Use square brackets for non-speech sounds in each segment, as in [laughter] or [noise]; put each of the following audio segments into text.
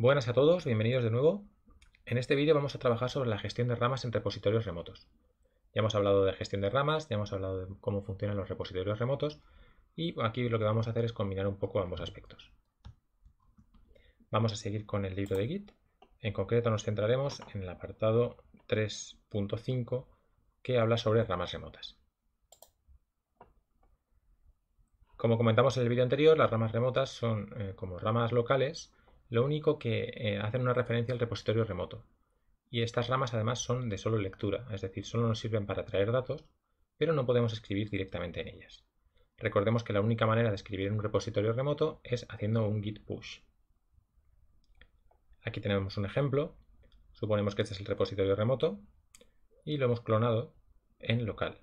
Buenas a todos, bienvenidos de nuevo. En este vídeo vamos a trabajar sobre la gestión de ramas en repositorios remotos. Ya hemos hablado de gestión de ramas, ya hemos hablado de cómo funcionan los repositorios remotos y aquí lo que vamos a hacer es combinar un poco ambos aspectos. Vamos a seguir con el libro de Git. En concreto nos centraremos en el apartado 3.5 que habla sobre ramas remotas. Como comentamos en el vídeo anterior, las ramas remotas son eh, como ramas locales lo único que eh, hacen una referencia al repositorio remoto. Y estas ramas además son de solo lectura, es decir, solo nos sirven para traer datos, pero no podemos escribir directamente en ellas. Recordemos que la única manera de escribir en un repositorio remoto es haciendo un git push. Aquí tenemos un ejemplo. Suponemos que este es el repositorio remoto y lo hemos clonado en local.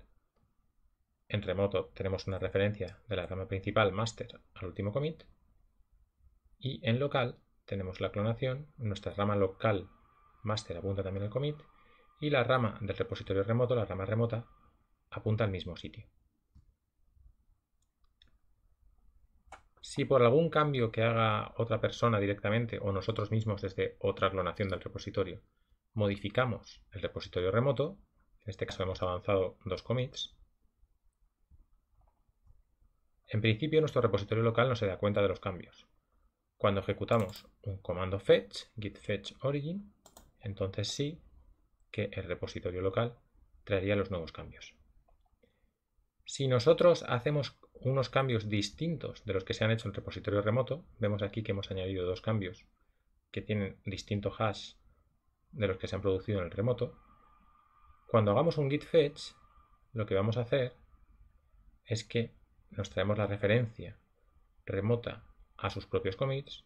En remoto tenemos una referencia de la rama principal master al último commit y en local tenemos la clonación, nuestra rama local master apunta también al commit y la rama del repositorio remoto, la rama remota, apunta al mismo sitio. Si por algún cambio que haga otra persona directamente o nosotros mismos desde otra clonación del repositorio modificamos el repositorio remoto, en este caso hemos avanzado dos commits, en principio nuestro repositorio local no se da cuenta de los cambios, cuando ejecutamos un comando fetch, git fetch origin, entonces sí que el repositorio local traería los nuevos cambios. Si nosotros hacemos unos cambios distintos de los que se han hecho en el repositorio remoto, vemos aquí que hemos añadido dos cambios que tienen distinto hash de los que se han producido en el remoto, cuando hagamos un git fetch, lo que vamos a hacer es que nos traemos la referencia remota a sus propios commits,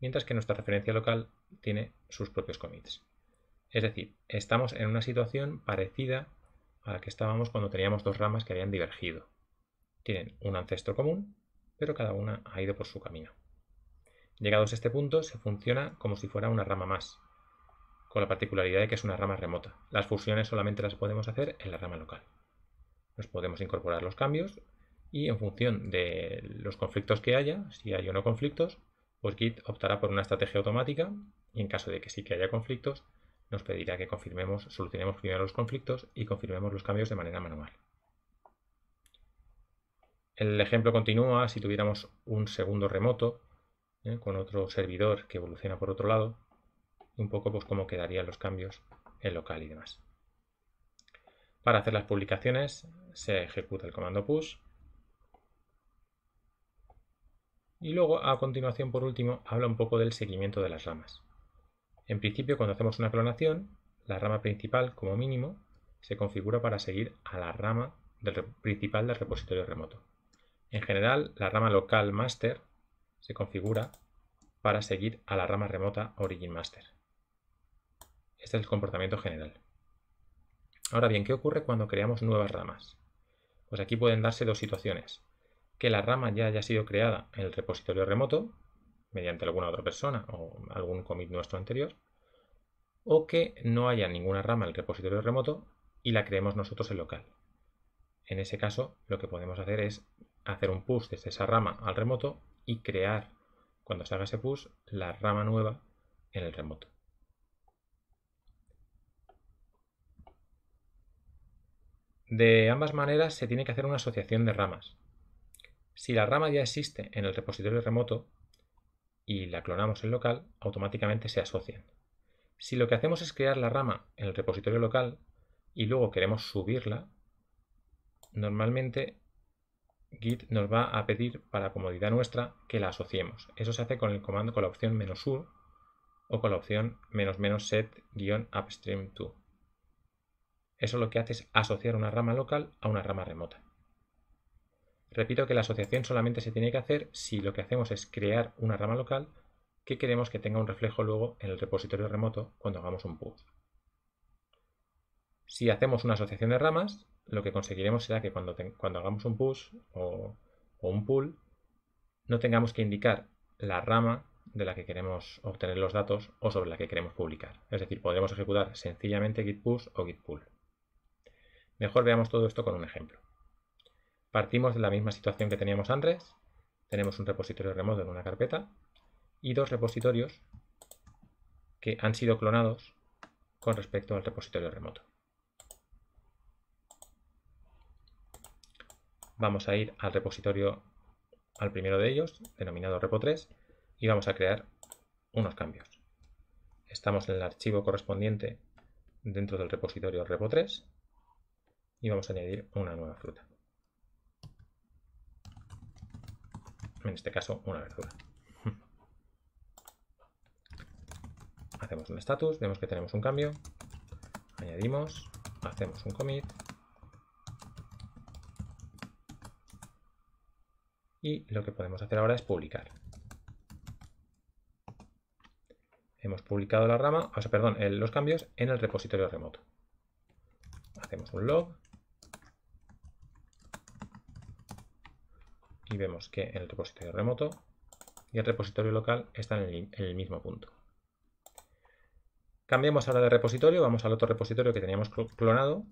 mientras que nuestra referencia local tiene sus propios commits. Es decir, estamos en una situación parecida a la que estábamos cuando teníamos dos ramas que habían divergido. Tienen un ancestro común, pero cada una ha ido por su camino. Llegados a este punto, se funciona como si fuera una rama más, con la particularidad de que es una rama remota. Las fusiones solamente las podemos hacer en la rama local. Nos podemos incorporar los cambios y en función de los conflictos que haya, si hay o no conflictos, pues Git optará por una estrategia automática y en caso de que sí que haya conflictos, nos pedirá que confirmemos, solucionemos primero los conflictos y confirmemos los cambios de manera manual. El ejemplo continúa si tuviéramos un segundo remoto ¿eh? con otro servidor que evoluciona por otro lado, un poco pues cómo quedarían los cambios en local y demás. Para hacer las publicaciones se ejecuta el comando push Y luego, a continuación, por último, habla un poco del seguimiento de las ramas. En principio, cuando hacemos una clonación, la rama principal, como mínimo, se configura para seguir a la rama principal del repositorio remoto. En general, la rama local master se configura para seguir a la rama remota origin master. Este es el comportamiento general. Ahora bien, ¿qué ocurre cuando creamos nuevas ramas? Pues aquí pueden darse dos situaciones que la rama ya haya sido creada en el repositorio remoto, mediante alguna otra persona o algún commit nuestro anterior, o que no haya ninguna rama en el repositorio remoto y la creemos nosotros en local. En ese caso, lo que podemos hacer es hacer un push desde esa rama al remoto y crear, cuando se haga ese push, la rama nueva en el remoto. De ambas maneras se tiene que hacer una asociación de ramas. Si la rama ya existe en el repositorio remoto y la clonamos en local, automáticamente se asocian. Si lo que hacemos es crear la rama en el repositorio local y luego queremos subirla, normalmente Git nos va a pedir para comodidad nuestra que la asociemos. Eso se hace con el comando con la opción menos "-u", o con la opción menos menos set upstream to Eso lo que hace es asociar una rama local a una rama remota. Repito que la asociación solamente se tiene que hacer si lo que hacemos es crear una rama local que queremos que tenga un reflejo luego en el repositorio remoto cuando hagamos un push. Si hacemos una asociación de ramas, lo que conseguiremos será que cuando, hagamos un push o, o un pull, no tengamos que indicar la rama de la que queremos obtener los datos o sobre la que queremos publicar. Es decir, podremos ejecutar sencillamente git push o git pull. Mejor veamos todo esto con un ejemplo. Partimos de la misma situación que teníamos antes. Tenemos un repositorio remoto en una carpeta y dos repositorios que han sido clonados con respecto al repositorio remoto. Vamos a ir al repositorio, al primero de ellos, denominado repo3, y vamos a crear unos cambios. Estamos en el archivo correspondiente dentro del repositorio repo3 y vamos a añadir una nueva fruta. en este caso una verdura. [laughs] Hacemos un status, vemos que tenemos un cambio, añadimos, hacemos un commit y lo que podemos hacer ahora es publicar. Hemos publicado la rama, o sea, perdón, los cambios en el repositorio remoto. Hacemos un log vemos que el repositorio remoto y el repositorio local están en el, mismo punto. Cambiamos ahora de repositorio, vamos al otro repositorio que teníamos clonado.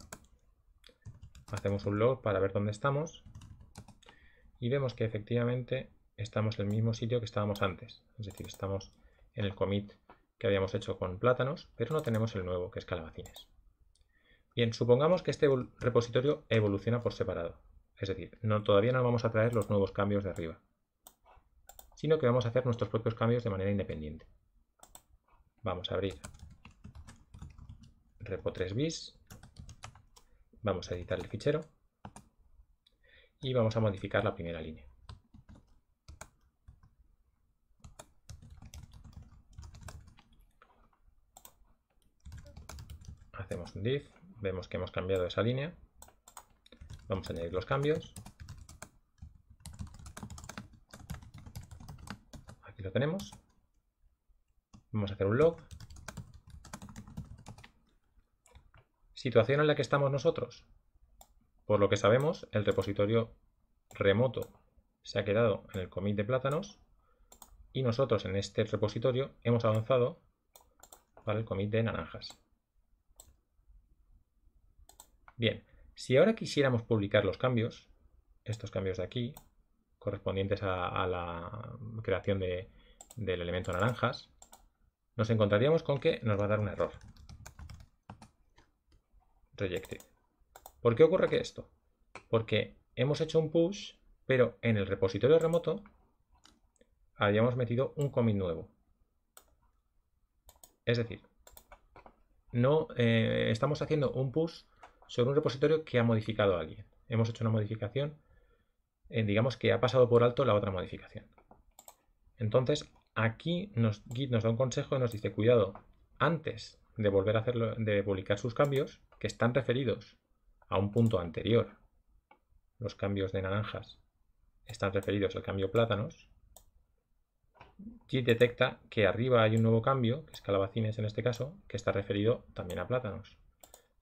Hacemos un log para ver dónde estamos. Y vemos que efectivamente estamos en el mismo sitio que estábamos antes. Es decir, estamos en el commit que habíamos hecho con plátanos, pero no tenemos el nuevo, que es calabacines. Bien, supongamos que este repositorio evoluciona por separado. Es decir, todavía no vamos a traer los nuevos cambios de arriba, sino que vamos a hacer nuestros propios cambios de manera independiente. Vamos a abrir repo 3 bis, vamos a editar el fichero y vamos a modificar la primera línea. Hacemos un div, vemos que hemos cambiado esa línea Vamos a añadir los cambios. Aquí lo tenemos. Vamos a hacer un log. Situación en la que estamos nosotros. Por lo que sabemos, el repositorio remoto se ha quedado en el commit de plátanos y nosotros en este repositorio hemos avanzado para el commit de naranjas. Bien, si ahora quisiéramos publicar los cambios, estos cambios de aquí, correspondientes a, la creación del elemento naranjas, nos encontraríamos con que nos va a dar un error. Rejected. ¿Por qué ocurre que esto? Porque hemos hecho un push, pero en el repositorio remoto habíamos metido un commit nuevo. Es decir, no eh, estamos haciendo un push sobre un repositorio que ha modificado alguien. Hemos hecho una modificación, digamos que ha pasado por alto la otra modificación. Entonces, aquí nos, Git nos da un consejo y nos dice, cuidado, antes de volver a hacerlo, de publicar sus cambios, que están referidos a un punto anterior, los cambios de naranjas están referidos al cambio plátanos, Git detecta que arriba hay un nuevo cambio, que es calabacines en este caso, que está referido también a plátanos.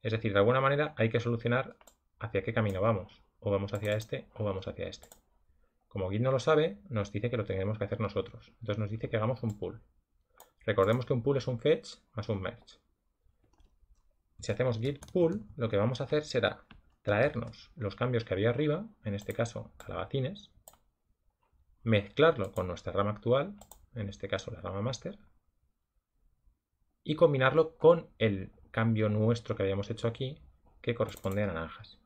Es decir, de alguna manera hay que solucionar hacia qué camino vamos. O vamos hacia este o vamos hacia este. Como Git no lo sabe, nos dice que lo tenemos que hacer nosotros. Entonces nos dice que hagamos un pull. Recordemos que un pull es un fetch más un merge. Si hacemos git pull, lo que vamos a hacer será traernos los cambios que había arriba, en este caso calabacines, mezclarlo con nuestra rama actual, en este caso la rama master, y combinarlo con el cambio nuestro que habíamos hecho aquí, que corresponde a naranjas.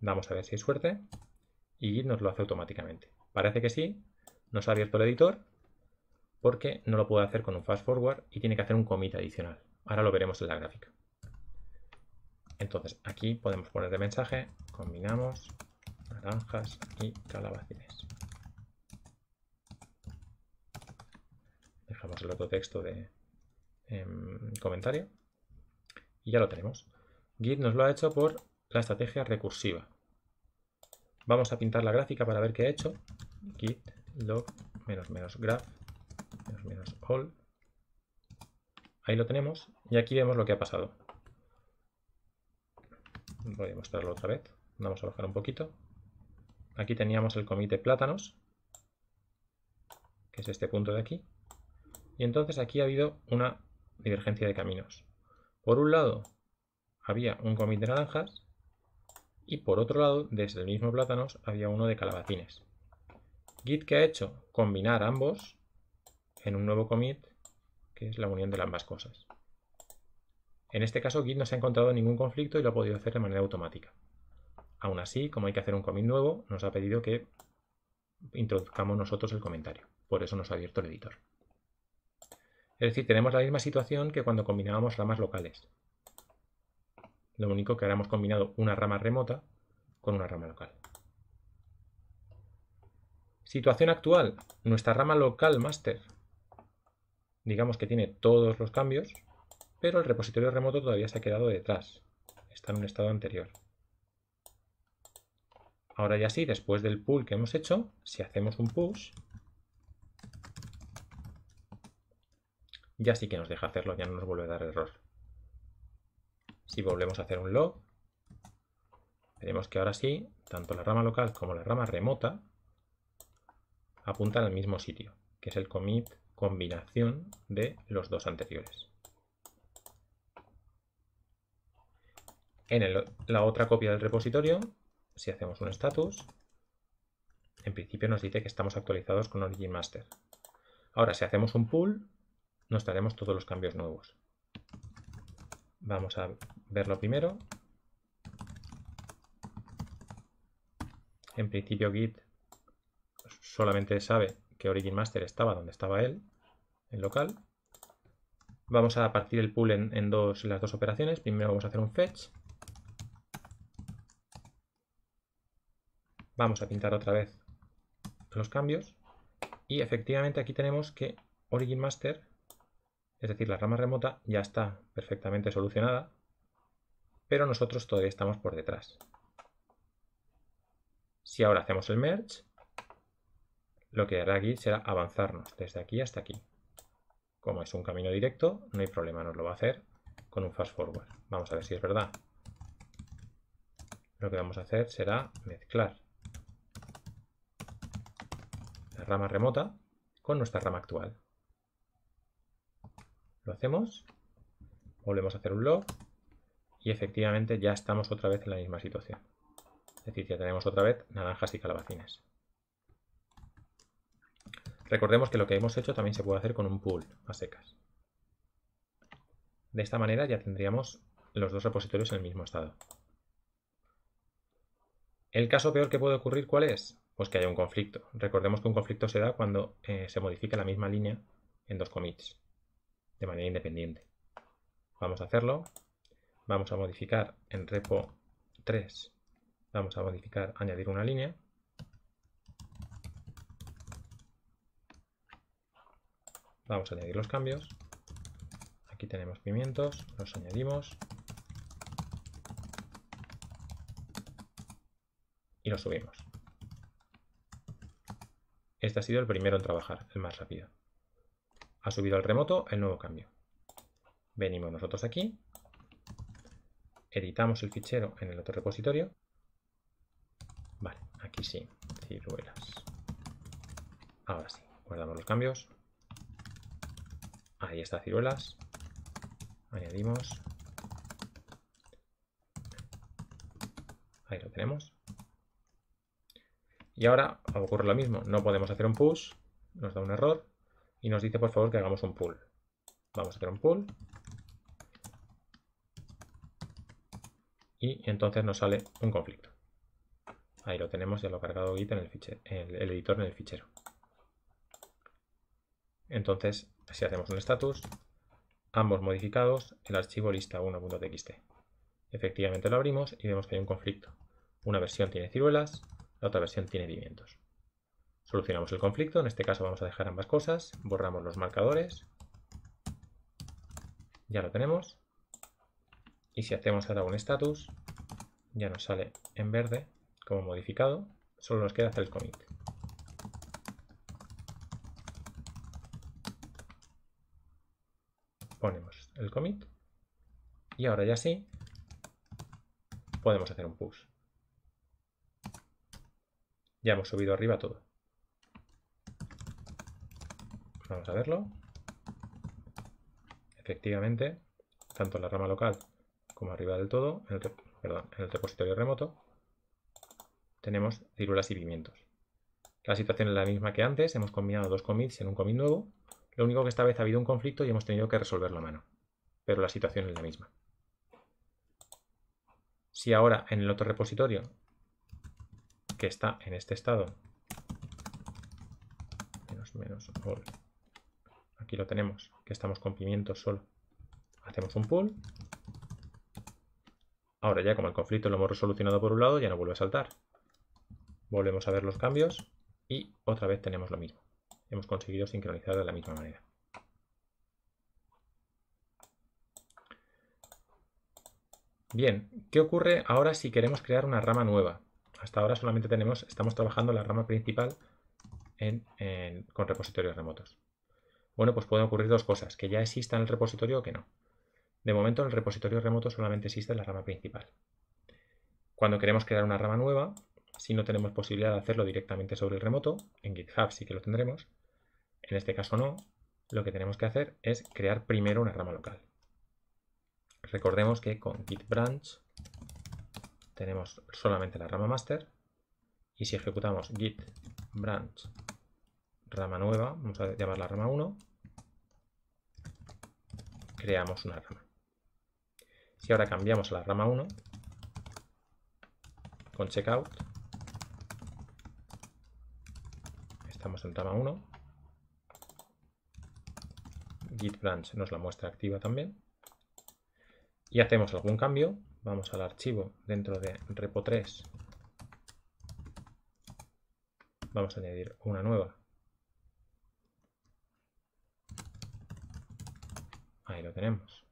Vamos a ver si hay suerte y nos lo hace automáticamente. Parece que sí, nos ha abierto el editor porque no lo puede hacer con un fast forward y tiene que hacer un commit adicional. Ahora lo veremos en la gráfica. Entonces aquí podemos poner de mensaje, combinamos naranjas y calabacines. Dejamos el otro texto de Em, comentario. Y ya lo tenemos. Git nos lo ha hecho por la estrategia recursiva. Vamos a pintar la gráfica para ver qué ha hecho. Git log menos menos graph menos all. Ahí lo tenemos. Y aquí vemos lo que ha pasado. Voy a mostrarlo otra vez. Vamos a bajar un poquito. Aquí teníamos el comité plátanos, que es este punto de aquí. Y entonces aquí ha habido una divergencia de caminos. Por un lado, había un commit de naranjas y por otro lado, desde el mismo plátanos, había uno de calabacines. Git que ha hecho combinar ambos en un nuevo commit, que es la unión de ambas cosas. En este caso, Git no se ha encontrado ningún conflicto y lo ha podido hacer de manera automática. Aún así, como hay que hacer un commit nuevo, nos ha pedido que introduzcamos nosotros el comentario. Por eso nos ha abierto el editor. Es decir, tenemos la misma situación que cuando combinábamos ramas locales. Lo único que ahora hemos combinado una rama remota con una rama local. Situación actual. Nuestra rama local master, digamos que tiene todos los cambios, pero el repositorio remoto todavía se ha quedado detrás. Está en un estado anterior. Ahora ya sí, después del pull que hemos hecho, si hacemos un push, ya sí que nos deja hacerlo, ya no nos vuelve a dar error. Si volvemos a hacer un log, veremos que ahora sí, tanto la rama local como la rama remota apuntan al mismo sitio, que es el commit combinación de los dos anteriores. En la otra copia del repositorio, si hacemos un status, en principio nos dice que estamos actualizados con Origin Master. Ahora, si hacemos un pull, nos estaremos todos los cambios nuevos. Vamos a verlo primero. En principio Git solamente sabe que Origin Master estaba donde estaba él, en local. Vamos a partir el pool en, dos, en las dos operaciones. Primero vamos a hacer un fetch. Vamos a pintar otra vez los cambios. Y efectivamente aquí tenemos que Origin Master es decir, la rama remota ya está perfectamente solucionada, pero nosotros todavía estamos por detrás. Si ahora hacemos el merge, lo que hará aquí será avanzarnos desde aquí hasta aquí. Como es un camino directo, no hay problema, nos lo va a hacer con un fast forward. Vamos a ver si es verdad. Lo que vamos a hacer será mezclar la rama remota con nuestra rama actual. Lo hacemos, volvemos a hacer un log y efectivamente ya estamos otra vez en la misma situación. Es decir, ya tenemos otra vez naranjas y calabacines. Recordemos que lo que hemos hecho también se puede hacer con un pool a secas. De esta manera ya tendríamos los dos repositorios en el mismo estado. El caso peor que puede ocurrir, ¿cuál es? Pues que haya un conflicto. Recordemos que un conflicto se da cuando eh, se modifica la misma línea en dos commits de manera independiente. Vamos a hacerlo. Vamos a modificar en repo 3. Vamos a modificar, añadir una línea. Vamos a añadir los cambios. Aquí tenemos pimientos, los añadimos. Y los subimos. Este ha sido el primero en trabajar, el más rápido ha subido al remoto el nuevo cambio. Venimos nosotros aquí, editamos el fichero en el otro repositorio. Vale, aquí sí, ciruelas. Ahora sí, guardamos los cambios. Ahí está ciruelas. Añadimos. Ahí lo tenemos. Y ahora ocurre lo mismo, no podemos hacer un push, nos da un error, y nos dice por favor que hagamos un pool. Vamos a hacer un pool. Y entonces nos sale un conflicto. Ahí lo tenemos, ya lo ha cargado Git en el, el, editor en el fichero. Entonces, si hacemos un status, ambos modificados, el archivo lista 1.txt. Efectivamente lo abrimos y vemos que hay un conflicto. Una versión tiene ciruelas, la otra versión tiene pimientos. Solucionamos el conflicto, en este caso vamos a dejar ambas cosas, borramos los marcadores, ya lo tenemos. Y si hacemos ahora un status, ya nos sale en verde como modificado, solo nos queda hacer el commit. Ponemos el commit y ahora ya sí podemos hacer un push. Ya hemos subido arriba todo. Pues vamos a verlo. Efectivamente, tanto en la rama local como arriba del todo, en el, repositorio remoto, tenemos círulas y pimientos. La situación es la misma que antes, hemos combinado dos commits en un commit nuevo, lo único que esta vez ha habido un conflicto y hemos tenido que resolverlo a mano, pero la situación es la misma. Si ahora en el otro repositorio, que está en este estado, menos menos Aquí lo tenemos, que estamos con pimientos solo. Hacemos un pull. Ahora ya como el conflicto lo hemos resolucionado por un lado, ya no vuelve a saltar. Volvemos a ver los cambios y otra vez tenemos lo mismo. Hemos conseguido sincronizar de la misma manera. Bien, ¿qué ocurre ahora si queremos crear una rama nueva? Hasta ahora solamente tenemos, estamos trabajando la rama principal con repositorios remotos. Bueno, pues pueden ocurrir dos cosas, que ya exista en el repositorio o que no. De momento en el repositorio remoto solamente existe la rama principal. Cuando queremos crear una rama nueva, si no tenemos posibilidad de hacerlo directamente sobre el remoto, en GitHub sí que lo tendremos, en este caso no, lo que tenemos que hacer es crear primero una rama local. Recordemos que con git branch tenemos solamente la rama master y si ejecutamos git branch rama nueva, vamos a la rama 1, creamos una rama. Si ahora cambiamos a la rama 1, con checkout, estamos en rama 1, git branch nos la muestra activa también, y hacemos algún cambio, vamos al archivo dentro de repo 3, vamos a añadir una nueva tenemos.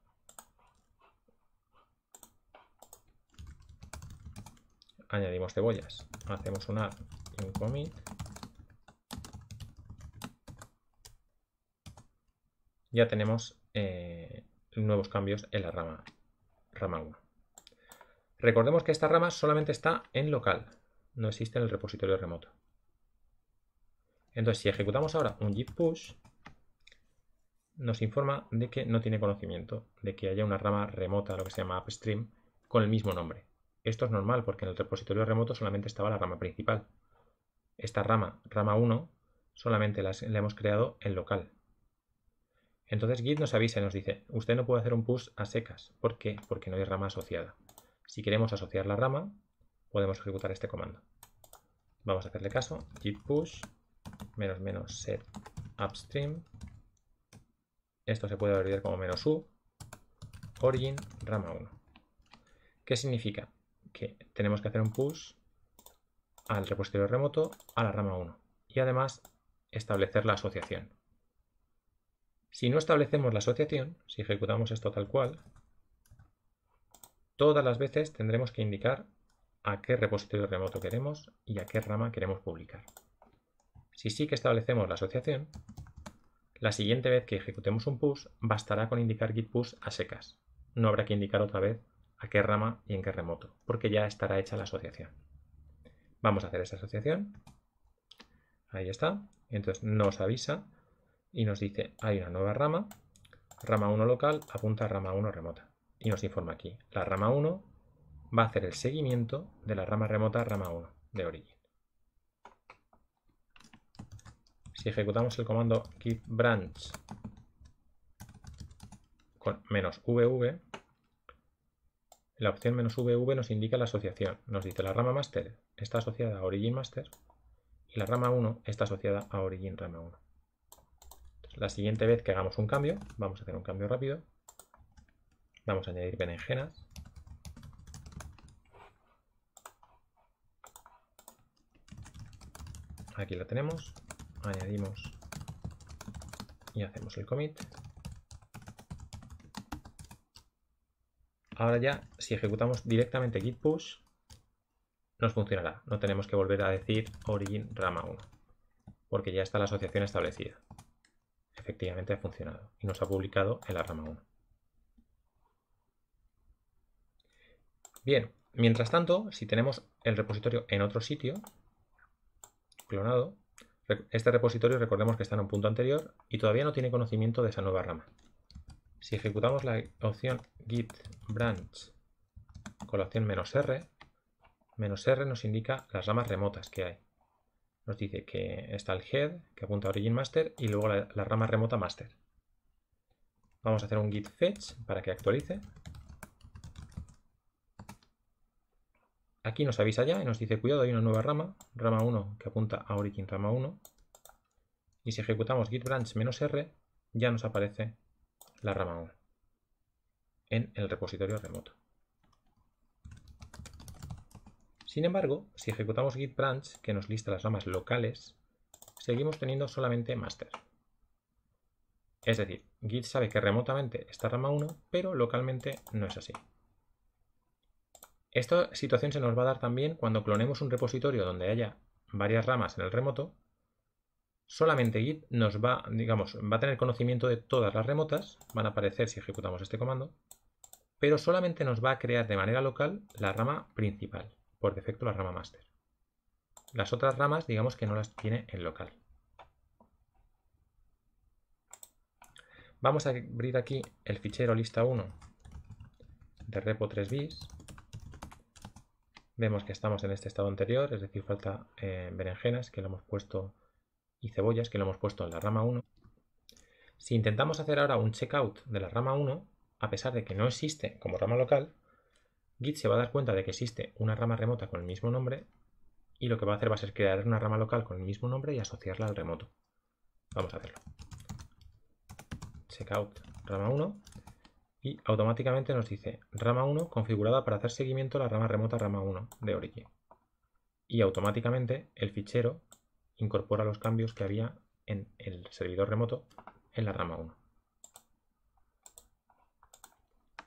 Añadimos cebollas. Hacemos una un commit. Ya tenemos eh, nuevos cambios en la rama, rama 1. Recordemos que esta rama solamente está en local, no existe en el repositorio remoto. Entonces, si ejecutamos ahora un git push, nos informa de que no tiene conocimiento de que haya una rama remota, lo que se llama upstream, con el mismo nombre. Esto es normal porque en el repositorio remoto solamente estaba la rama principal. Esta rama, rama 1, solamente la hemos creado en local. Entonces Git nos avisa y nos dice, usted no puede hacer un push a secas. ¿Por qué? Porque no hay rama asociada. Si queremos asociar la rama, podemos ejecutar este comando. Vamos a hacerle caso, git push, menos menos set upstream, esto se puede ver como menos "-u", origin rama 1. ¿Qué significa? Que tenemos que hacer un push al repositorio remoto a la rama 1 y además establecer la asociación. Si no establecemos la asociación, si ejecutamos esto tal cual, todas las veces tendremos que indicar a qué repositorio remoto queremos y a qué rama queremos publicar. Si sí que establecemos la asociación, la siguiente vez que ejecutemos un push, bastará con indicar git push a secas. No habrá que indicar otra vez a qué rama y en qué remoto, porque ya estará hecha la asociación. Vamos a hacer esta asociación. Ahí está. Entonces nos avisa y nos dice, hay una nueva rama, rama 1 local apunta a rama 1 remota. Y nos informa aquí, la rama 1 va a hacer el seguimiento de la rama remota rama 1 de origen. si ejecutamos el comando git branch con menos vv, la opción menos vv nos indica la asociación. Nos dice la rama master está asociada a origin master y la rama 1 está asociada a origin rama 1. la siguiente vez que hagamos un cambio, vamos a hacer un cambio rápido. Vamos a añadir berenjenas. Aquí la tenemos añadimos y hacemos el commit. Ahora ya, si ejecutamos directamente git push, nos funcionará. No tenemos que volver a decir origin rama 1, porque ya está la asociación establecida. Efectivamente ha funcionado y nos ha publicado en la rama 1. Bien, mientras tanto, si tenemos el repositorio en otro sitio, clonado, este repositorio recordemos que está en un punto anterior y todavía no tiene conocimiento de esa nueva rama. Si ejecutamos la opción git branch con la opción "-r", "-r" nos indica las ramas remotas que hay. Nos dice que está el head, que apunta a origin master, y luego la, la rama remota master. Vamos a hacer un git fetch para que actualice Aquí nos avisa ya y nos dice, cuidado, hay una nueva rama, rama 1 que apunta a Origin rama 1. Y si ejecutamos git branch "-r", ya nos aparece la rama 1 en el repositorio remoto. Sin embargo, si ejecutamos git branch, que nos lista las ramas locales, seguimos teniendo solamente master. Es decir, git sabe que remotamente está rama 1, pero localmente no es así. Esta situación se nos va a dar también cuando clonemos un repositorio donde haya varias ramas en el remoto. Solamente Git nos va, digamos, va a tener conocimiento de todas las remotas, van a aparecer si ejecutamos este comando, pero solamente nos va a crear de manera local la rama principal, por defecto la rama master. Las otras ramas, digamos que no las tiene en local. Vamos a abrir aquí el fichero lista1 de repo 3bis Vemos que estamos en este estado anterior, es decir, falta eh, berenjenas que lo hemos puesto y cebollas que lo hemos puesto en la rama 1. Si intentamos hacer ahora un checkout de la rama 1, a pesar de que no existe como rama local, Git se va a dar cuenta de que existe una rama remota con el mismo nombre y lo que va a hacer va a ser crear una rama local con el mismo nombre y asociarla al remoto. Vamos a hacerlo. Checkout rama 1 y automáticamente nos dice rama 1 configurada para hacer seguimiento a la rama remota rama 1 de origen. Y automáticamente el fichero incorpora los cambios que había en el servidor remoto en la rama 1.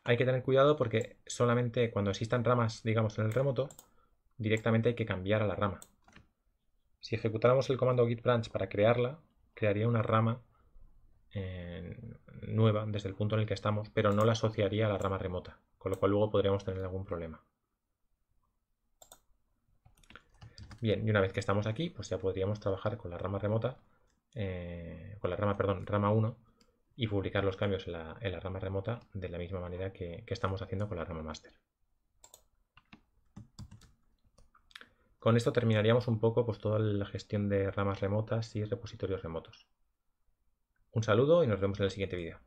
Hay que tener cuidado porque solamente cuando existan ramas, digamos, en el remoto, directamente hay que cambiar a la rama. Si ejecutáramos el comando git branch para crearla, crearía una rama eh, nueva desde el punto en el que estamos, pero no la asociaría a la rama remota, con lo cual luego podríamos tener algún problema. Bien, y una vez que estamos aquí, pues ya podríamos trabajar con la rama remota, eh, con la rama, perdón, rama 1, y publicar los cambios en la, rama remota de la misma manera que, que estamos haciendo con la rama master. Con esto terminaríamos un poco pues, toda la gestión de ramas remotas y repositorios remotos. Un saludo y nos vemos en el siguiente vídeo.